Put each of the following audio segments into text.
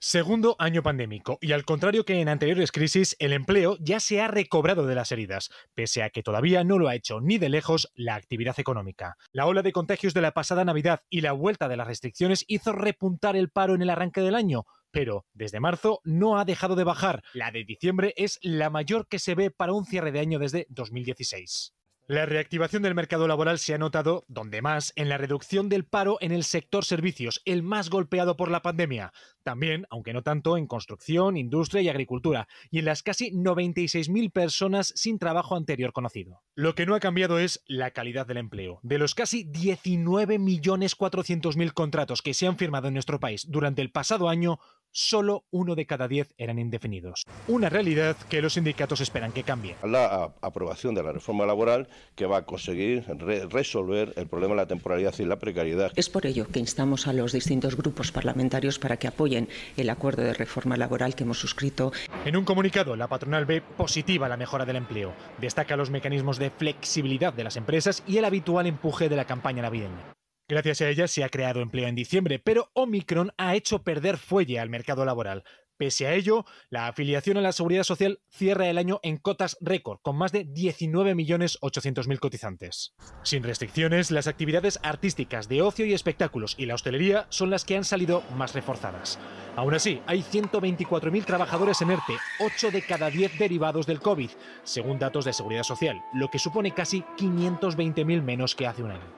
Segundo año pandémico, y al contrario que en anteriores crisis, el empleo ya se ha recobrado de las heridas, pese a que todavía no lo ha hecho ni de lejos la actividad económica. La ola de contagios de la pasada Navidad y la vuelta de las restricciones hizo repuntar el paro en el arranque del año, pero desde marzo no ha dejado de bajar. La de diciembre es la mayor que se ve para un cierre de año desde 2016. La reactivación del mercado laboral se ha notado, donde más, en la reducción del paro en el sector servicios, el más golpeado por la pandemia. También, aunque no tanto, en construcción, industria y agricultura, y en las casi 96.000 personas sin trabajo anterior conocido. Lo que no ha cambiado es la calidad del empleo. De los casi 19.400.000 contratos que se han firmado en nuestro país durante el pasado año, solo uno de cada diez eran indefinidos. Una realidad que los sindicatos esperan que cambie. La aprobación de la reforma laboral que va a conseguir resolver el problema de la temporalidad y la precariedad. Es por ello que instamos a los distintos grupos parlamentarios para que apoyen el acuerdo de reforma laboral que hemos suscrito. En un comunicado, la patronal ve positiva la mejora del empleo. Destaca los mecanismos de flexibilidad de las empresas y el habitual empuje de la campaña navideña. Gracias a ella se ha creado empleo en diciembre, pero Omicron ha hecho perder fuelle al mercado laboral. Pese a ello, la afiliación a la Seguridad Social cierra el año en cotas récord, con más de 19.800.000 cotizantes. Sin restricciones, las actividades artísticas de ocio y espectáculos y la hostelería son las que han salido más reforzadas. Aún así, hay 124.000 trabajadores en ERTE, 8 de cada 10 derivados del COVID, según datos de Seguridad Social, lo que supone casi 520.000 menos que hace un año.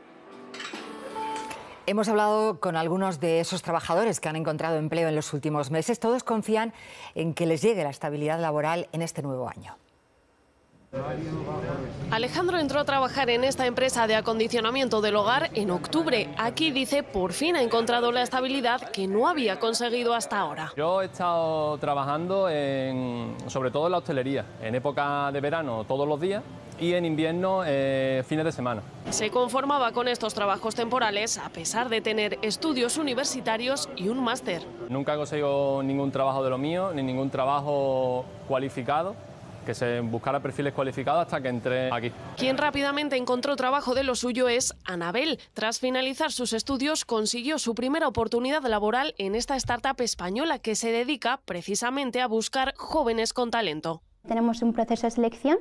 Hemos hablado con algunos de esos trabajadores que han encontrado empleo en los últimos meses. Todos confían en que les llegue la estabilidad laboral en este nuevo año. Alejandro entró a trabajar en esta empresa de acondicionamiento del hogar en octubre. Aquí dice, por fin ha encontrado la estabilidad que no había conseguido hasta ahora. Yo he estado trabajando sobre todo en la hostelería, en época de verano todos los días y en invierno eh, fines de semana. Se conformaba con estos trabajos temporales a pesar de tener estudios universitarios y un máster. Nunca he conseguido ningún trabajo de lo mío, ni ningún trabajo cualificado que se buscara perfiles cualificados hasta que entre aquí. Quien rápidamente encontró trabajo de lo suyo es Anabel. Tras finalizar sus estudios, consiguió su primera oportunidad laboral en esta startup española que se dedica precisamente a buscar jóvenes con talento. Tenemos un proceso de selección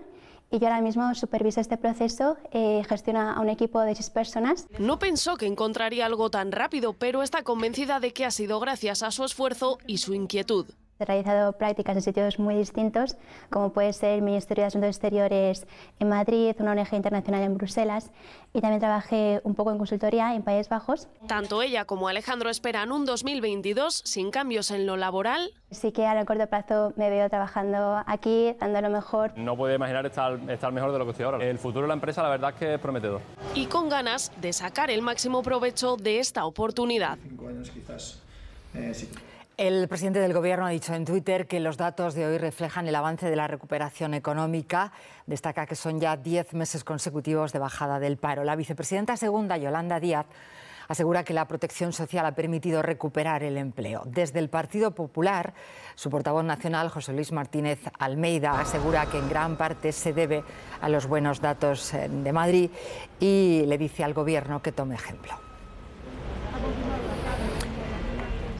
y yo ahora mismo superviso este proceso, eh, gestiona a un equipo de seis personas. No pensó que encontraría algo tan rápido, pero está convencida de que ha sido gracias a su esfuerzo y su inquietud. He realizado prácticas en sitios muy distintos, como puede ser el Ministerio de Asuntos Exteriores en Madrid, una ONG internacional en Bruselas, y también trabajé un poco en consultoría en Países Bajos. Tanto ella como Alejandro esperan un 2022 sin cambios en lo laboral. Sí que a lo corto plazo me veo trabajando aquí, dando lo mejor. No puedo imaginar estar, mejor de lo que estoy ahora. El futuro de la empresa la verdad es que es prometedor. Y con ganas de sacar el máximo provecho de esta oportunidad. Cinco años quizás. Eh, sí. El presidente del Gobierno ha dicho en Twitter que los datos de hoy reflejan el avance de la recuperación económica. Destaca que son ya 10 meses consecutivos de bajada del paro. La vicepresidenta segunda, Yolanda Díaz, asegura que la protección social ha permitido recuperar el empleo. Desde el Partido Popular, su portavoz nacional, José Luis Martínez Almeida, asegura que en gran parte se debe a los buenos datos eh, de Madrid y le dice al Gobierno que tome ejemplo.